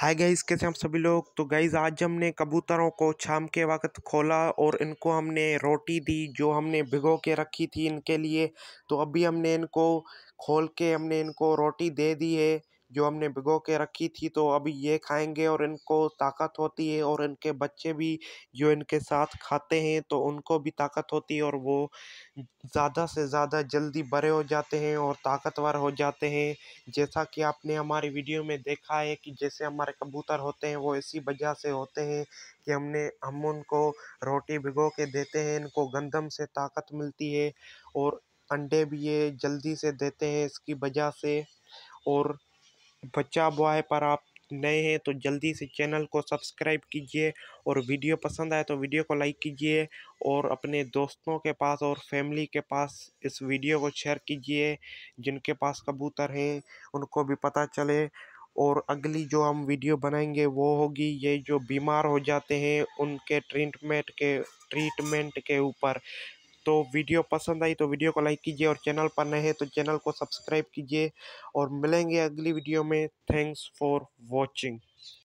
hi guys कैसे हम सभी लोग तो गाइस आज हमने कबूतरों को शाम के वक्त खोला और इनको हमने रोटी दी जो हमने भिगो के रखी थी इनके लिए तो अभी हमने इनको खोल के हमने इनको रोटी दे दी है जो हमने भिगो के रखी थी तो अभी ये खाएंगे और इनको ताकत होती है और इनके बच्चे भी जो इनके साथ खाते हैं तो उनको भी ताकत होती है और वो ज़्यादा से ज़्यादा जल्दी बड़े हो जाते हैं और ताकतवर हो जाते हैं जैसा कि आपने हमारी वीडियो में देखा है कि जैसे हमारे कबूतर होते हैं वो इसी वजह से होते हैं कि हमने हम उनको रोटी भिगो के देते हैं इनको गंदम से ताकत मिलती है और अंडे भी ये जल्दी से देते हैं इसकी वजह से और बचा हुआ है पर आप नए हैं तो जल्दी से चैनल को सब्सक्राइब कीजिए और वीडियो पसंद आए तो वीडियो को लाइक कीजिए और अपने दोस्तों के पास और फैमिली के पास इस वीडियो को शेयर कीजिए जिनके पास कबूतर हैं उनको भी पता चले और अगली जो हम वीडियो बनाएंगे वो होगी ये जो बीमार हो जाते हैं उनके ट्रीटमेंट के ट्रीटमेंट के ऊपर तो वीडियो पसंद आई तो वीडियो को लाइक कीजिए और चैनल पर नए हैं तो चैनल को सब्सक्राइब कीजिए और मिलेंगे अगली वीडियो में थैंक्स फॉर वॉचिंग